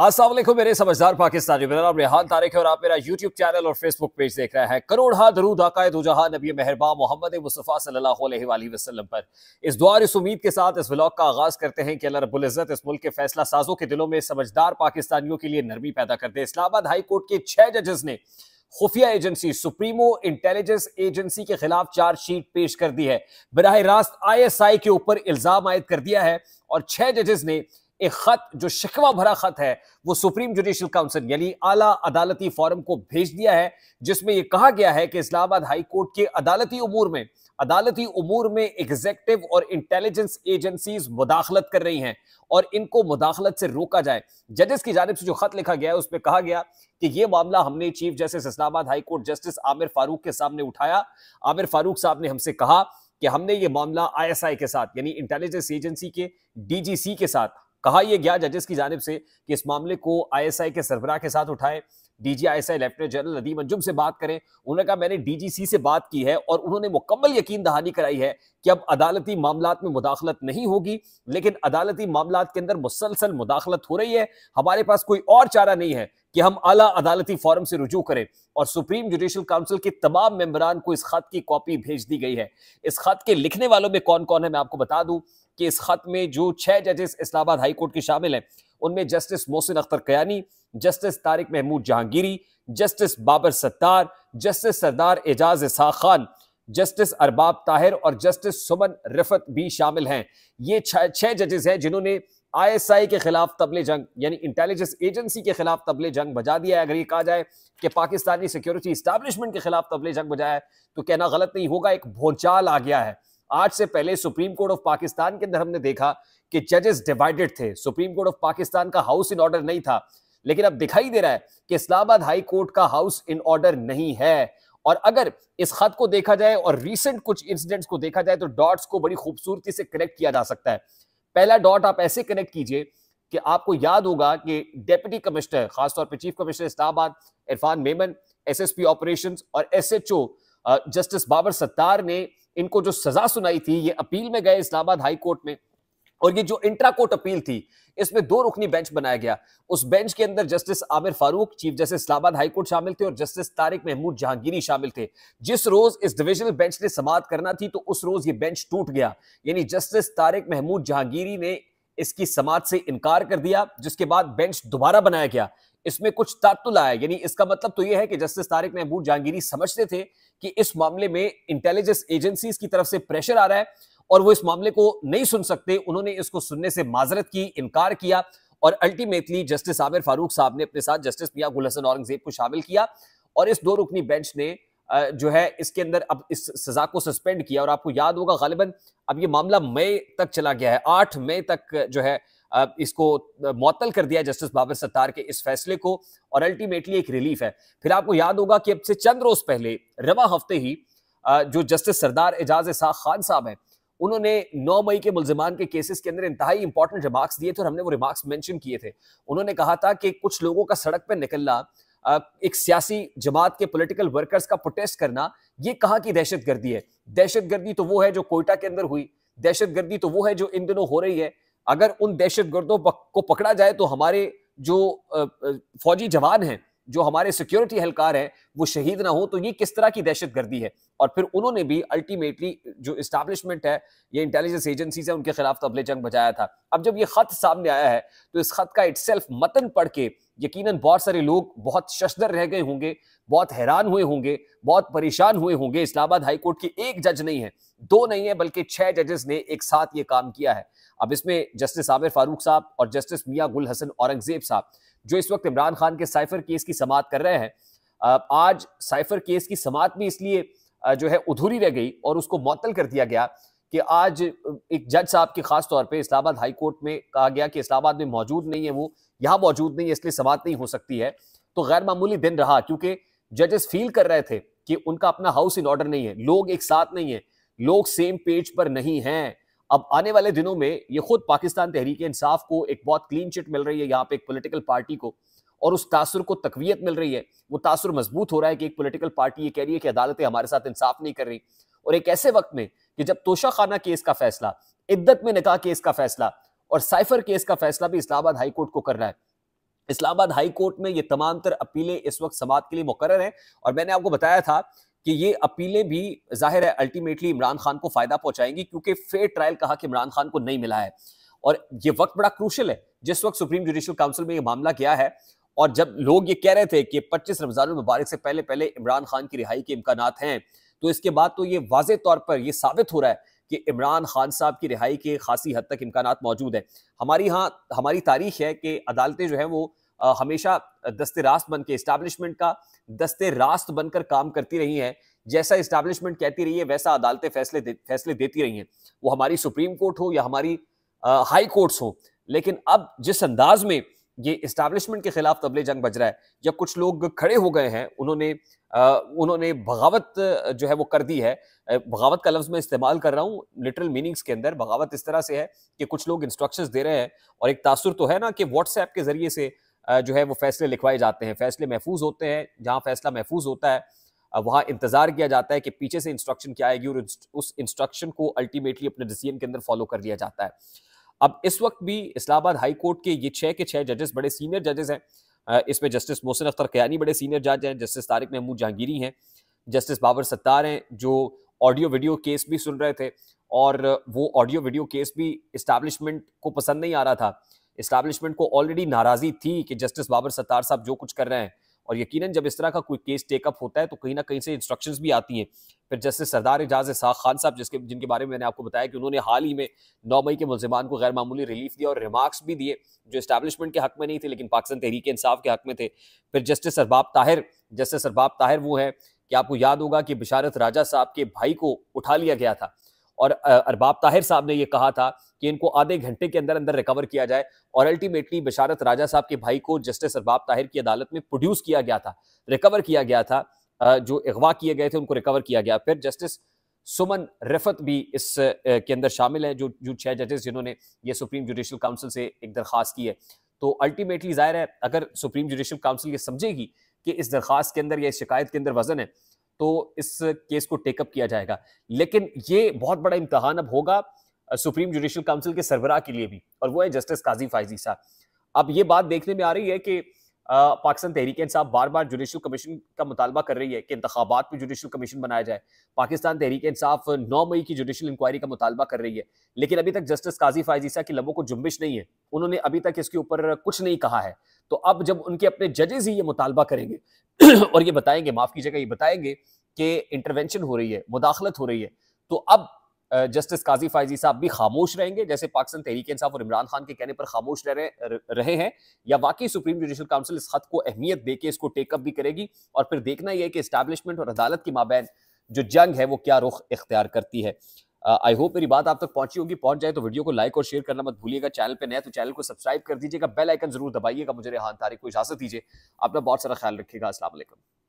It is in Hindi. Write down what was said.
असलम मेरे समझदार पाकिस्तानी मेरा नाम रेहान तारिक है और आप मेरा यूट्यूब चैनल और फेसबुक पेज देख रहे हैं करोड़ हा दरूद आकायद जहाँ नबी मेहरबा मोहम्मद मुस्तफ़ा सल्लल्लाहु वसल्लम पर इस दुआ इस उम्मीद के साथ इस ब्लॉग का आगाज़ करते हैं कि अल्लाह रबुल्ज़त इस मुल्क के फैसला साजों के दिलों में समझदार पाकिस्तानियों के लिए नरमी पैदा कर दे इस्लामाबाद हाई कोर्ट के छः जजेस ने खुफिया एजेंसी सुप्रीमो इंटेलिजेंस एजेंसी के खिलाफ चार्जशीट पेश कर दी है बरह रास्त आई के ऊपर इल्जाम आयद कर दिया है और छह जजेस ने एक खत जो शिकवा भरा खत है वो सुप्रीम जुडिशियल काउंसिल यानी आला अदालती फोरम को भेज दिया है जिसमें यह कहा गया है कि इस्लामाबाद हाई कोर्ट के अदालती उमूर में अदालती उमूर में एग्जेक्टिव और इंटेलिजेंस एजेंसीज मुदाखलत कर रही हैं और इनको मुदाखलत से रोका जाए जजेस की जानब से जो खत लिखा गया है उसमें कहा गया कि यह मामला हमने chief justice Islamabad high court justice Amir Farooq के सामने उठाया आमिर फारूक साहब ने हमसे कहा कि हमने ये मामला आईएसआई के साथ यानी इंटेलिजेंस एजेंसी के डीजीसी के साथ कहा यह गया जजेस की जानब से कि इस मामले को आईएसआई के सरबराह के साथ उठाएं DG ISI lieutenant general Nadeem Anjum से बात करें उन्होंने कहा मैंने डीजीसी से बात की है और उन्होंने मुकम्मल यकीन दहानी कराई है कि अब अदालती मामला में मुदाखलत नहीं होगी लेकिन अदालती मामला के अंदर मुसलसल मुदाखलत हो रही है हमारे पास कोई और चारा नहीं है कि हम आला अदालती फॉरम से रुजू करें और सुप्रीम जुडिशल काउंसिल के तमाम मेम्बरान को इस खत की कॉपी भेज दी गई है इस खत के लिखने वालों में कौन कौन है मैं आपको बता दूं कि इस खत में जो छह जजेस इस्लामाबाद कोर्ट के शामिल हैं उनमें justice Mohsin Akhtar Kayani justice Tariq Mahmood Jahangiri justice Babar Sattar justice Sardar Ejaz Isa Khan justice Arbab Tahir और जस्टिस सुमन रिफत भी शामिल हैं ये छह जजेस हैं जिन्होंने आईएसआई के खिलाफ तबले जंग यानी इंटेलिजेंस एजेंसी के खिलाफ तबले जंग बजा दिया है अगर ये कहा जाए कि पाकिस्तानी सिक्योरिटी इस्टेब्लिशमेंट के खिलाफ तबले जंग बजाया है तो कहना गलत नहीं होगा एक भोचाल आ गया है आज से पहले सुप्रीम कोर्ट ऑफ पाकिस्तान के अंदर हमने देखा कि जजेस डिवाइडेड थे सुप्रीम कोर्ट ऑफ पाकिस्तान का हाउस इन ऑर्डर नहीं था लेकिन अब दिखाई दे रहा है कि इस्लामाबाद हाई कोर्ट का हाउस इन ऑर्डर नहीं है और अगर इस खत को देखा जाए और रिसेंट कुछ इंसिडेंट्स को देखा जाए तो डॉट्स को बड़ी खूबसूरती से कनेक्ट किया जा सकता है पहला डॉट आप ऐसे कनेक्ट कीजिए कि आपको याद होगा कि डेप्यूटी कमिश्नर खासतौर पर chief commissioner Islamabad Irfan Memon SSP operations और एसएचओ जस्टिस बाबर सत्तार ने इनको जो सजा सुनाई थी ये अपील में गए इस्लामाबाद हाई कोर्ट में और ये जो इंट्रा कोर्ट अपील थी इसमें दो रुकनी बेंच बनाया गया उस बेंच के अंदर justice Amir Farooq chief justice Islamabad high court शामिल थे और जस्टिस तारिक महमूद जहांगीरी शामिल थे जिस रोज इस डिविजनल बेंच ने समाप्त करना थी तो उस रोज ये बेंच टूट गया यानी जस्टिस तारिक महमूद जहांगीरी ने इसकी समाज से इनकार कर दिया जिसके बाद बेंच दोबारा बनाया गया इसमें कुछ तातुल आया यानी इसका मतलब तो यह है कि जस्टिस तारिक महमूद जहांगीरी समझते थे कि इस मामले में इंटेलिजेंस एजेंसीज की तरफ से प्रेशर आ रहा है और वो इस मामले को नहीं सुन सकते उन्होंने इसको सुनने से माजरत की इनकार किया और अल्टीमेटली जस्टिस आमिर फारूक साहब ने अपने साथ जस्टिस मिया गुल हसन औरंगजेब को शामिल किया और इस दो रुकनी बेंच ने जो है इसके अंदर अब इस सजा को सस्पेंड किया और आपको याद होगा गालिबन अब ये मामला मई तक चला गया है आठ मई तक जो है इसको मअतल कर दिया जस्टिस बाबर सत्तार के इस फैसले को और अल्टीमेटली एक रिलीफ है फिर आपको याद होगा कि अब से चंद रोज पहले रवा हफ्ते ही जो जस्टिस सरदार एजाज साह खान साहब हैं उन्होंने 9 मई के मुलजमान के केसेस के अंदर इंतहाई इंपॉर्टेंट रिमार्क्स दिए थे और हमने वो रिमार्क्स मेंशन किए थे उन्होंने कहा था कि कुछ लोगों का सड़क पर निकलना एक सियासी जमात के पॉलिटिकल वर्कर्स का प्रोटेस्ट करना ये कहाँ की दहशत गर्दी है दहशत गर्दी तो वो है जो कोयटा के अंदर हुई दहशत गर्दी तो वो है जो इन दिनों हो रही है अगर उन दहशत गर्दों को पकड़ा जाए तो हमारे जो फौजी जवान हैं जो हमारे सिक्योरिटी एहलकार हैं वो शहीद ना हो तो ये किस तरह की दहशत गर्दी है और फिर उन्होंने भी अल्टीमेटली जो इस्टेब्लिशमेंट है ये इंटेलिजेंस एजेंसीज है उनके खिलाफ तबले तो जंग बजाया था अब जब ये खत सामने आया है तो इस खत का इट मतन पढ़ के यकीनन बहुत सारे लोग बहुत शशदर रह गए होंगे बहुत हैरान हुए होंगे बहुत परेशान हुए होंगे इस्लामाबाद हाईकोर्ट के एक जज नहीं है दो नहीं है बल्कि छह जजेस ने एक साथ ये काम किया है अब इसमें जस्टिस आमिर फारूक साहब और जस्टिस मियाँ गुल हसन औरंगजेब साहब जो इस वक्त इमरान खान के साइफर केस की समात कर रहे हैं आज साइफर केस की समात भी इसलिए जो है अधूरी रह गई और उसको मअतल कर दिया गया कि आज एक जज साहब के खास तौर पे इस्लामाबाद हाई कोर्ट में कहा गया कि इस्लामाबाद में मौजूद नहीं है वो यहाँ मौजूद नहीं है इसलिए समात नहीं हो सकती है तो गैर मामूली दिन रहा क्योंकि जजेस फील कर रहे थे कि उनका अपना हाउस इन ऑर्डर नहीं है लोग एक साथ नहीं है लोग सेम पेज पर नहीं हैं अब आने वाले दिनों में ये खुद पाकिस्तान तहरीक इंसाफ को एक बहुत क्लीन चिट मिल रही है यहाँ पे एक पोलिटिकल पार्टी को और उस तासर को तकवीत मिल रही है वो तासर मजबूत हो रहा है कि एक पोलिटिकल पार्टी ये कह रही है कि अदालतें हमारे साथ इंसाफ नहीं कर रही और एक ऐसे वक्त में कि जब तोशा खाना केस का फैसला इद्दत में निकाह केस का फैसला और साइफर केस का फैसला भी इस्लामाबाद हाई कोर्ट को रहा है इस्लामाबाद हाई कोर्ट में ये तमाम तर अपीलें इस वक्त समाप्त के लिए मुकर हैं और मैंने आपको बताया था कि ये अपीलें भी जाहिर है अल्टीमेटली इमरान खान को फायदा पहुंचाएंगी क्योंकि फेयर ट्रायल कहा कि इमरान खान को नहीं मिला है और ये वक्त बड़ा क्रूशल है जिस वक्त सुप्रीम जुडिशल काउंसिल में ये मामला गया है और जब लोग ये कह रहे थे कि 25 रमजान मुबारक से पहले पहले इमरान खान की रिहाई के इम्कान हैं तो इसके बाद तो ये वाज तौर पर यह साबित हो रहा है कि इमरान खान साहब की रिहाई के खासी हद तक इम्कान मौजूद हैं हमारी यहाँ हमारी तारीख है कि अदालतें जो हैं वो हमेशा दस्ते रास्त बन के इस्टाब्लिशमेंट का दस्ते रास्त बनकर काम करती रही हैं जैसा इस्टाब्लिशमेंट कहती रही है वैसा अदालतें फैसले दे, फैसले देती रही हैं वो हमारी सुप्रीम कोर्ट हो या हमारी आ, हाई कोर्ट्स हो लेकिन अब जिस अंदाज में ये इस्टेब्लिशमेंट के खिलाफ तबले जंग बज रहा है या कुछ लोग खड़े हो गए हैं उन्होंने उन्होंने बगावत जो है वो कर दी है बगावत का लफ्ज़ मैं इस्तेमाल कर रहा हूँ लिटरल मीनिंग्स के अंदर बगावत इस तरह से है कि कुछ लोग इंस्ट्रक्शंस दे रहे हैं और एक तासुर तो है ना कि व्हाट्सएप के ज़रिए से जो है वो फैसले लिखवाए जाते हैं फैसले महफूज होते हैं जहाँ फैसला महफूज होता है वहाँ इंतज़ार किया जाता है कि पीछे से इंस्ट्रक्शन क्या आएगी और उस इंस्ट्रक्शन को अल्टीमेटली अपने डिसीजन के अंदर फॉलो कर लिया जाता है अब इस वक्त भी इस्लामाबाद हाई कोर्ट के ये छः के छः जजेस बड़े सीनियर जजेस हैं इसमें जस्टिस मोहसिन अख्तर कयानी बड़े सीनियर जज हैं जस्टिस तारिक महमूद जहांगीरी हैं जस्टिस बाबर सत्तार हैं जो ऑडियो वीडियो केस भी सुन रहे थे और वो ऑडियो वीडियो केस भी इस्टेब्लिशमेंट को पसंद नहीं आ रहा था इस्टेब्लिशमेंट को ऑलरेडी नाराज़गी थी कि जस्टिस बाबर सत्तार साहब जो कुछ कर रहे हैं और यकीन जब इस तरह का कोई केस टेकअप होता है तो कहीं ना कहीं से इंस्ट्रक्शन भी आती हैं फिर जस्टिस सरदार एजाज साख खान साहब जिसके जिनके बारे में मैंने आपको बताया कि उन्होंने हाल ही में नौ मई के मुलजमान को गैर मामूली रिलीफ दिया और रिमार्क्स भी दिए जो इस्टेबलिशमेंट के हक में नहीं थे लेकिन पाकिस्तान तहरीक इंसाफ के हक में थे फिर जस्टिस अरबाब ताहिर जस्टिस अरबाब ताहिर वो हैं कि आपको याद होगा कि बिशारत राजा साहब के भाई को उठा लिया गया था और अरबाब ताहिर साहब ने यह कहा था कि इनको आधे घंटे के अंदर अंदर रिकवर किया जाए और अल्टीमेटली बशारत राजा साहब के भाई को जस्टिस अरबाब ताहिर की अदालत में प्रोड्यूस किया गया था रिकवर किया गया था जो अगवा किए गए थे उनको रिकवर किया गया फिर जस्टिस सुमन रफत भी इस के अंदर शामिल है जो जो छह जजेस जिन्होंने ये सुप्रीम जुडिशल काउंसिल से एक दरख्वास्त की है तो अल्टीमेटली जाहिर है अगर सुप्रीम जुडिशल काउंसिल ये समझेगी कि इस दरख्वास्त के अंदर या इस शिकायत के अंदर वजन है तो इस केस को टेकअप किया जाएगा लेकिन ये बहुत बड़ा इम्तहान अब होगा सुप्रीम जुडिशल काउंसिल के सरबराह के लिए भी और वो है जस्टिस काजी फायजी साहब अब ये बात देखने में आ रही है कि पाकिस्तान तहरीक इंसाफ बार बार जुडिशल कमीशन का मुतालबा कर रही है कि इंतबात में जुडिशल कमीशन बनाया जाए पाकिस्तान तहरीक इंसाफ नौ मई की जुडिशल इंक्वायरी का मुतालबा कर रही है लेकिन अभी तक जस्टिस काजी फायजीसा की लबों को जुम्बिश नहीं है उन्होंने अभी तक इसके ऊपर कुछ नहीं कहा है तो अब जब उनके अपने जजेज ही ये मुतालबा करेंगे और ये बताएंगे माफ़ कीजिएगा ये बताएंगे कि इंटरवेंशन हो रही है मुदाखलत हो रही है तो अब जस्टिस काजी फायजी साहब भी खामोश रहेंगे जैसे पाकिस्तान तहरीक इंसाफ और इमरान खान के कहने पर खामोश रह रहे, रहे हैं या वाकई सुप्रीम जुडिशल काउंसिल इस खत को अहमियत दे के इसको टेकअप भी करेगी और फिर देखना यह है कि इस्टेबलिशमेंट और अदालत की माबैन जो जंग है वो क्या रुख इख्तियार करती है आई होप मेरी बात आप तक पहुंची होगी पहुंच जाए तो वीडियो को लाइक और शेयर करना मत भूलिएगा चैनल पे नया तो चैनल को सब्सक्राइब कर दीजिएगा बेल आइकन जरूर दबाइएगा मुझे रेहान तारीख को इजाजत दीजिए अपना बहुत सारा ख्याल रखिएगा असला